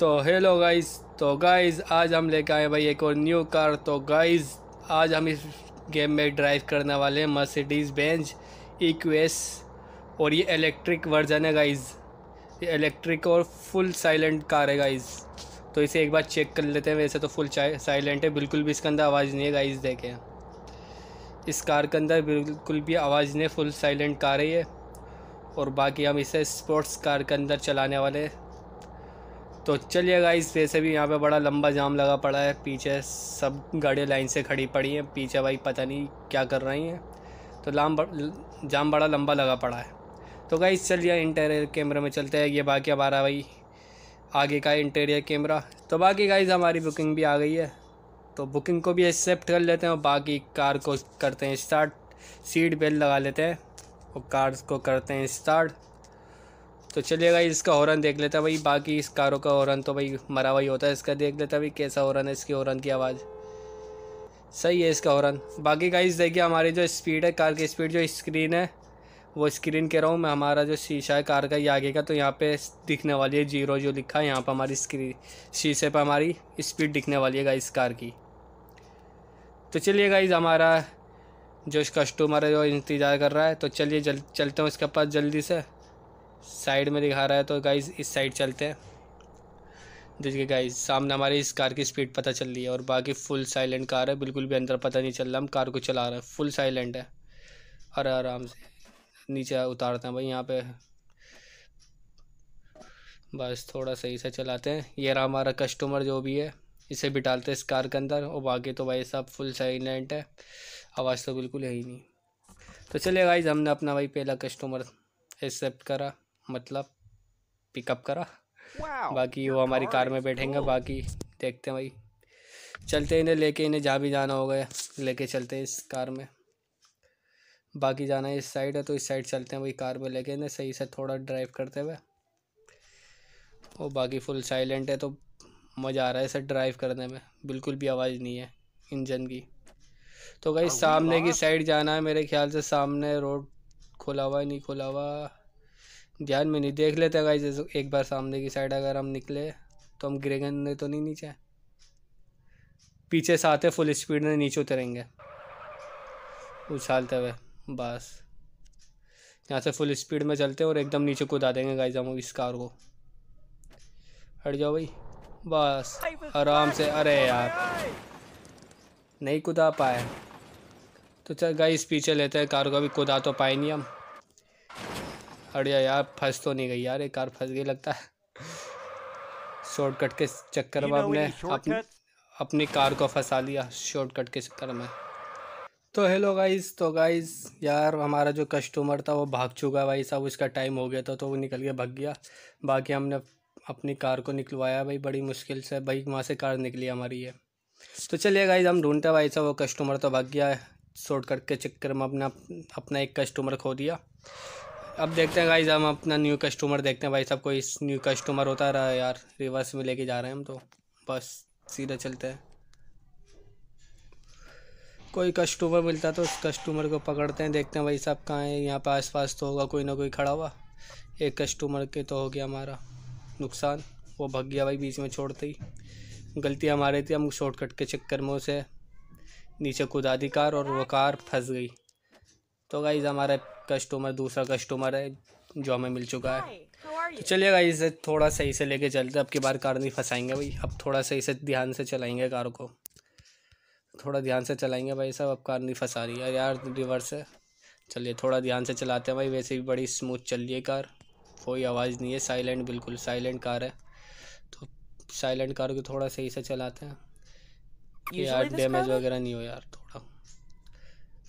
तो hello guys तो guys आज हम लेके आए भाई एक और न्यू कार तो गाइस आज हम इस गेम में ड्राइव करने वाले हैं मर्सिडीज़ बेंज इक्वेस और ये इलेक्ट्रिक वर्जन है गाइस ये इलेक्ट्रिक और फुल साइलेंट कार है गाइस तो इसे एक बार चेक कर लेते हैं वैसे तो फुल साइलेंट है बिल्कुल भी इसके अंदर आवाज़ नहीं है गाइज़ देखें इस कार के अंदर बिल्कुल भी आवाज़ नहीं फुल साइलेंट कार है ये और बाकी हम इसे स्पोर्ट्स कार के अंदर चलाने वाले हैं तो चलिए गाइस वैसे भी यहाँ पे बड़ा लंबा जाम लगा पड़ा है पीछे सब गाड़ियाँ लाइन से खड़ी पड़ी हैं पीछे भाई पता नहीं क्या कर रही हैं तो लाम जाम बड़ा लंबा लगा पड़ा है तो गाइस चलिए इंटेरियर कैमरे में चलते हैं ये बाकी हमारा भाई आगे का इंटेरियर कैमरा तो बाकी गाइज हमारी बुकिंग भी आ गई है तो बुकिंग को भी एक्सेप्ट कर लेते हैं और बाकी कार को करते हैं स्टार्ट सीट बेल्ट लगा लेते हैं और कार को करते हैं स्टार्ट तो चलिएगा इसका हॉर्न देख लेता भाई बाकी इस कारों का हॉर्न तो भाई मरा हुआ होता है इसका देख लेता भाई कैसा हॉर्न है इसकी हॉर्न की आवाज़ सही है इसका हॉर्न बाकी गाइस देखिए हमारी जो स्पीड है कार की स्पीड जो स्क्रीन है वो स्क्रीन कह रहा हूँ मैं हमारा जो शीशा है कार का ये आगे का तो यहाँ पे दिखने वाली है जीरो जो लिखा है यहाँ पर हमारी स्क्रीन शीशे पर हमारी स्पीड दिखने वाली है गाइस कार की तो चलिए गाइज हमारा जो कस्टमर है जो इंतज़ार कर रहा है तो चलिए जल चलते हैं उसके पास जल्दी से साइड में दिखा रहा है तो गाइज इस साइड चलते हैं देखिए गाइज सामने हमारे इस कार की स्पीड पता चल रही है और बाकी फुल साइलेंट कार है बिल्कुल भी अंदर पता नहीं चल रहा हम कार को चला रहे हैं फुल साइलेंट है अरे आराम से नीचे उतारते हैं भाई यहाँ पे बस थोड़ा सही से चलाते हैं ये रहा हमारा कस्टमर जो भी है इसे भी डालते हैं इस कार के अंदर और बाकी तो भाई साहब फुल साइलेंट है आवाज़ तो बिल्कुल है ही नहीं तो चलिए गाइज हमने अपना भाई पहला कस्टमर एक्सेप्ट करा मतलब पिकअप करा बाकी वो हमारी कार में बैठेंगे बाकी देखते हैं भाई चलते हैं इन्हें लेके इन्हें जहाँ भी जाना होगा लेके चलते हैं इस कार में बाकी जाना है इस साइड है तो इस साइड चलते हैं वही कार में लेके इन्हें सही से थोड़ा ड्राइव करते हुए और बाकी फुल साइलेंट है तो मज़ा आ रहा है सर ड्राइव करने में बिल्कुल भी आवाज़ नहीं है इंजन की तो भाई सामने की साइड जाना है मेरे ख्याल से सामने रोड खुला हुआ नहीं खुला हुआ ध्यान में नहीं देख लेते गाइज एक बार सामने की साइड अगर हम निकले तो हम ग्रेगन नहीं तो नहीं नीचे पीछे से आते फुल स्पीड में नीचे उतरेंगे उछालते हुए बस यहाँ से फुल स्पीड में चलते और एकदम नीचे कूदा देंगे गाइज हम इस कार को हट जाओ भाई बस आराम से अरे यार नहीं कूदा पाए तो चल गाइस पीछे लेते हैं कार को अभी कूदा तो पाए नहीं हम अरे यार फंस तो नहीं गई यार एक कार फंस गई लगता है शॉर्टकट के चक्कर में हमने अपने अपनी कार को फंसा लिया शॉर्टकट के चक्कर में तो हेलो गाइस तो गाइस यार हमारा जो कस्टमर था वो भाग चुका भाई साहब उसका टाइम हो गया था तो वो निकल के भाग गया बाकी हमने अपनी कार को निकलवाया भाई बड़ी मुश्किल से भाई वहाँ से कार निकली हमारी ये तो चलिए गाइज हम ढूंढते हैं भाई साहब वो कस्टमर तो भाग गया है शॉर्टकट के चक्कर में अपना अपना एक कस्टमर खो दिया अब देखते हैं गाइज हम अपना न्यू कस्टमर देखते हैं भाई सब कोई न्यू कस्टमर होता रहा यार रिवर्स में लेके जा रहे हैं हम तो बस सीधा चलते हैं कोई कस्टमर मिलता तो उस कस्टमर को पकड़ते हैं देखते हैं भाई साहब कहाँ है यहाँ पे पास तो होगा कोई ना कोई खड़ा हुआ एक कस्टमर के तो हो गया हमारा नुकसान वो भग गया भाई बीच में छोड़ते ही गलती हमारी थी हम शॉर्टकट के चक्कर में उसे नीचे कुदा दी कार और वो कार फंस गई तो गाइज़ हमारा कस्टमर दूसरा कस्टमर है जो हमें मिल चुका है तो चलिए गाइज थोड़ा सही से लेके चलते अब की बार कार नहीं फंसाएंगे भाई अब थोड़ा सही से ध्यान से चलाएंगे कार को थोड़ा ध्यान से चलाएंगे भाई साहब अब कार नहीं फंसा रही है यार रिवर्स है चलिए थोड़ा ध्यान से चलाते हैं भाई वैसे भी बड़ी स्मूथ चल रही है कार कोई आवाज़ नहीं है साइलेंट बिल्कुल साइलेंट कार है तो साइलेंट कार को थोड़ा सही से चलाते हैं यार डैमेज वगैरह नहीं हो यार थोड़ा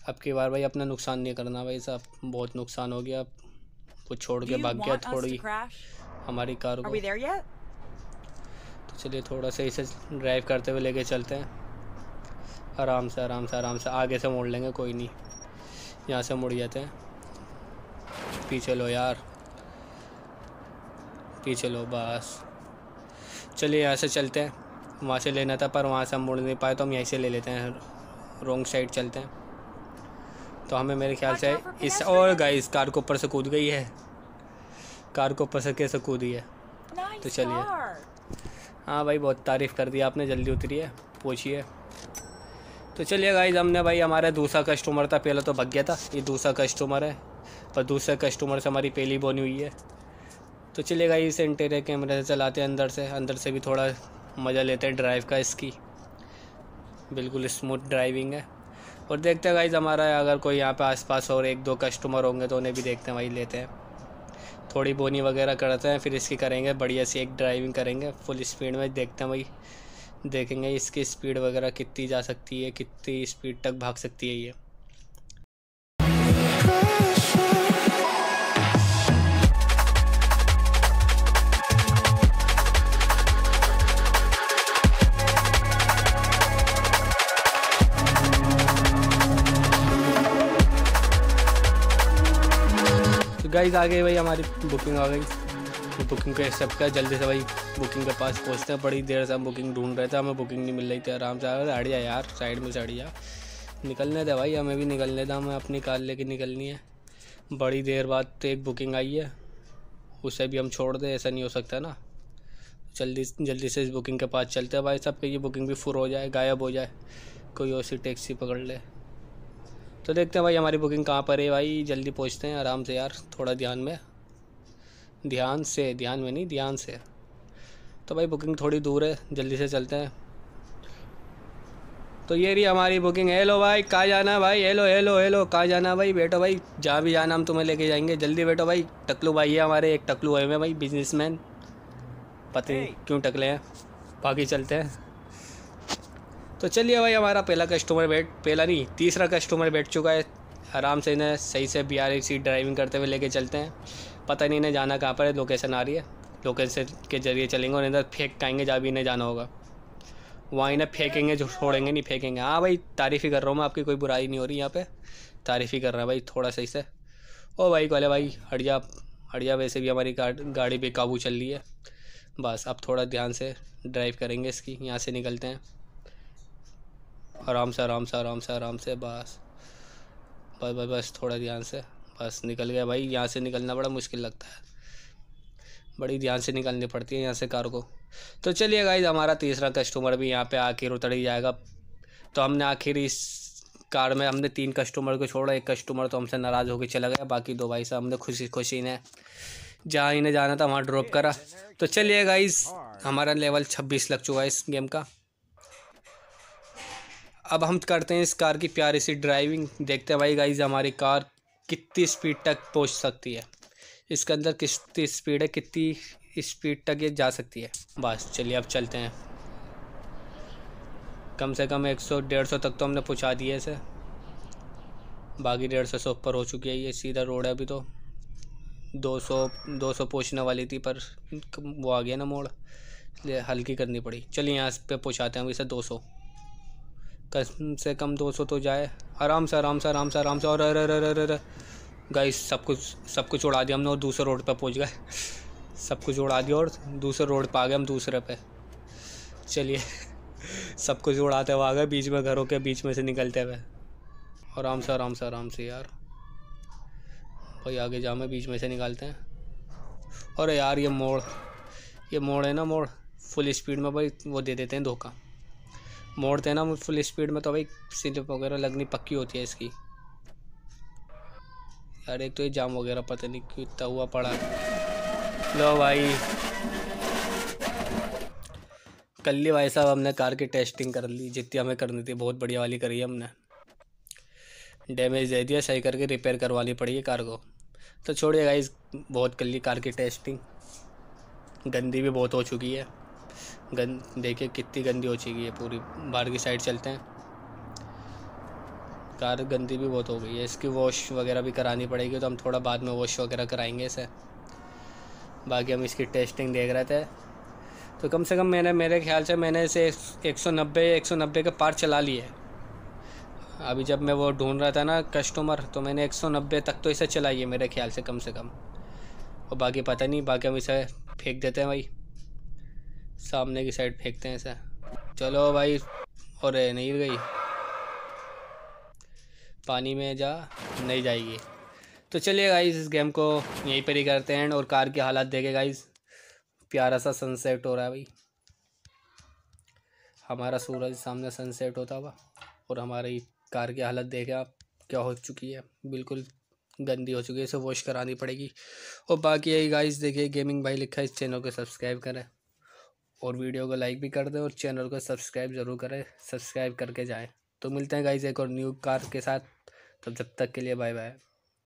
अब की बार भाई अपना नुकसान नहीं करना भाई साहब बहुत नुकसान हो गया अब वो छोड़ के भाग गया थोड़ी हमारी कार को तो चलिए थोड़ा सा इसे ड्राइव करते हुए लेके चलते हैं आराम से आराम से आराम से आगे से मोड़ लेंगे कोई नहीं यहाँ से मुड़ जाते हैं पीछे लो यार पीछे लो बस चलिए यहाँ से चलते हैं वहाँ से लेना था पर वहाँ से हम मुड़ नहीं पाए तो हम यहीं से ले लेते हैं रॉन्ग साइड चलते हैं तो हमें मेरे ख्याल से इस और गाइस कार को ऊपर से कूद गई है कार को ऊपर से कैसे कूदी है तो चलिए हाँ भाई बहुत तारीफ़ कर दी आपने जल्दी उतरी है पूछिए तो चलिए गाइस हमने भाई हमारा दूसरा कस्टमर था पहला तो भग गया था ये दूसरा कस्टमर है पर दूसरे कस्टमर से हमारी पहली बोनी हुई है तो चलिए गाई इसे इंटीरियर कैमरे से चलाते हैं अंदर से अंदर से भी थोड़ा मज़ा लेते हैं ड्राइव का इसकी बिल्कुल स्मूथ ड्राइविंग है और देखते हैं गाइज़ हमारा अगर कोई यहाँ पे आसपास और एक दो कस्टमर होंगे तो उन्हें भी देखते हैं वही लेते हैं थोड़ी बोनी वगैरह करते हैं फिर इसकी करेंगे बढ़िया सी एक ड्राइविंग करेंगे फुल स्पीड में देखते हैं वही देखेंगे इसकी स्पीड वगैरह कितनी जा सकती है कितनी स्पीड तक भाग सकती है ये गाइस आ गई भाई हमारी बुकिंग आ गई तो बुकिंग को एक्सेप्ट कर जल्दी से भाई बुकिंग के पास पहुँचते हैं बड़ी देर से हम बुकिंग ढूंढ रहे थे हमें बुकिंग नहीं मिल रही थी आराम से आ जा यार साइड में चढ़ जा निकलने दे भाई हमें भी निकलने दें हमें अपनी कार लेके निकलनी है बड़ी देर बाद तो एक बुकिंग आई है उसे भी हम छोड़ दें ऐसा नहीं हो सकता ना जल्दी जल्दी से इस बुकिंग के पास चलते हैं भाई साहब कि ये बुकिंग भी फुर हो जाए गायब हो जाए कोई और सी टैक्सी पकड़ ले तो देखते हैं भाई हमारी बुकिंग कहाँ पर है भाई जल्दी पहुँचते हैं आराम से यार थोड़ा ध्यान में ध्यान से ध्यान में नहीं ध्यान से तो भाई बुकिंग थोड़ी दूर है जल्दी से चलते हैं तो ये रही हमारी बुकिंग हेलो भाई कहाँ जाना है भाई हेलो हेलो हेलो कहाँ जाना है भाई बैठो भाई जहाँ भी जाना हम तुम्हें लेके जाएंगे जल्दी बैठो भाई टकलू भाई है हमारे एक टकलू है भाई बिजनेसमैन पता नहीं क्यों टकले हैं बाकी चलते हैं तो चलिए भाई हमारा पहला कस्टमर बैठ पहला नहीं तीसरा कस्टमर बैठ चुका है आराम से इन्हें सही से बी आर सी ड्राइविंग करते हुए लेके चलते हैं पता नहीं इन्हें जाना कहाँ पर है लोकेशन आ रही है लोकेशन के जरिए चलेंगे और इधर फेंक आएंगे जहाँ भी इन्हें जाना होगा वहाँ इन्हें फेंकेंगे जो छोड़ेंगे नहीं फेंकेंगे हाँ भाई तारीफ़ ही कर रहा हूँ मैं आपकी कोई बुराई नहीं हो रही यहाँ पर तारीफ़ ही कर रहा हूँ भाई थोड़ा सही से ओ भाई कॉले भाई हड़िया हड़िया वैसे भी हमारी गाड़ी बेकाबू चल रही है बस अब थोड़ा ध्यान से ड्राइव करेंगे इसकी यहाँ से निकलते हैं आराम से आराम से आराम से आराम से बस बस बस बस थोड़ा ध्यान से बस निकल गया भाई यहाँ से निकलना बड़ा मुश्किल लगता है बड़ी ध्यान से निकलनी पड़ती है यहाँ से कार को तो चलिए गाइज हमारा तीसरा कस्टमर भी यहाँ पे आखिर उतर ही जाएगा तो हमने आखिर इस कार में हमने तीन कस्टमर को छोड़ा एक कस्टमर तो हमसे नाराज़ होकर चला गया बाकी दो भाई साहब हमने खुशी खुशी ने जहाँ इन्हें जाना था वहाँ ड्रॉप करा तो चलिए गाइज हमारा लेवल छब्बीस लग चुका है इस गेम का अब हम करते हैं इस कार की प्यारी सी ड्राइविंग देखते हैं भाई गाइज हमारी कार कितनी स्पीड तक पहुंच सकती है इसके अंदर कितनी स्पीड है कितनी स्पीड तक ये जा सकती है बस चलिए अब चलते हैं कम से कम एक सौ डेढ़ सौ तक तो हमने पहुंचा दिया इसे बाकी डेढ़ सौ से ऊपर हो चुकी है ये सीधा रोड है अभी तो दो सौ दो सौ पहुँचने वाली थी पर वो आ गया ना मोड़ इसलिए हल्की करनी पड़ी चलिए यहाँ पे पहुँचाते हैं अभी से दो सौ कम से कम दो सौ तो जाए आराम से आराम से आराम से आराम से और अरे अरे अरे अरे गाइस सब कुछ सब कुछ उड़ा दिया हमने और दूसरे रोड पर पहुंच गए सब कुछ उड़ा दिया और दूसरे रोड पर आ गए हम दूसरे पे चलिए सब कुछ उड़ाते हुए आ गए बीच में घरों के बीच में से निकलते हुए आराम से आराम से आराम से यार भाई आगे जामे बीच में से निकालते हैं और यार ये मोड़ ये मोड़ है ना मोड़ फुल स्पीड में भाई वो दे देते हैं धोखा मोड़ते हैं ना फुल स्पीड में तो भाई स्लिप वगैरह लगनी पक्की होती है इसकी अरे तो ये जाम वगैरह पता नहीं क्यों इतना हुआ पड़ा लो भाई कल ही भाई साहब हमने कार की टेस्टिंग कर ली जितनी हमें करनी थी बहुत बढ़िया वाली करी है हमने डैमेज दे दिया सही करके रिपेयर करवानी पड़ी है कार को तो छोड़िए गाइज बहुत कल ली कार की टेस्टिंग गंदी भी बहुत हो चुकी है गंद देखिए कितनी गंदी हो चुकी है पूरी बाहर की साइड चलते हैं कार गंदी भी बहुत हो गई है इसकी वॉश वगैरह भी करानी पड़ेगी तो हम थोड़ा बाद में वॉश वगैरह कराएंगे इसे बाकी हम इसकी टेस्टिंग देख रहे थे तो कम से कम मैंने मेरे ख्याल से मैंने इसे एक सौ नब्बे एक सौ नब्बे के पार चला लिए अभी जब मैं वो ढूंढ रहा था ना कस्टमर तो मैंने एक सौ नब्बे तक तो इसे चलाई है मेरे ख्याल से कम से कम और बाकी पता नहीं बाकी हम इसे फेंक देते हैं भाई सामने की साइड फेंकते हैं ऐसा चलो भाई और नहीं गई पानी में जा नहीं जाएगी तो चलिए गाइज़ इस गेम को यहीं पर ही करते हैं और कार की हालात देखे गाइज प्यारा सा सनसेट हो रहा है भाई हमारा सूरज सामने सनसेट होता हुआ और हमारी कार की हालत देखें आप क्या हो चुकी है बिल्कुल गंदी हो चुकी है इसे वॉश करानी पड़ेगी और बाकी यही गाइज़ देखिए गेमिंग भाई लिखा है इस चैनल को सब्सक्राइब करें और वीडियो को लाइक भी कर दें और चैनल को सब्सक्राइब ज़रूर करें सब्सक्राइब करके जाएँ तो मिलते हैं गाइज एक और न्यू कार के साथ तब जब तक के लिए बाय बाय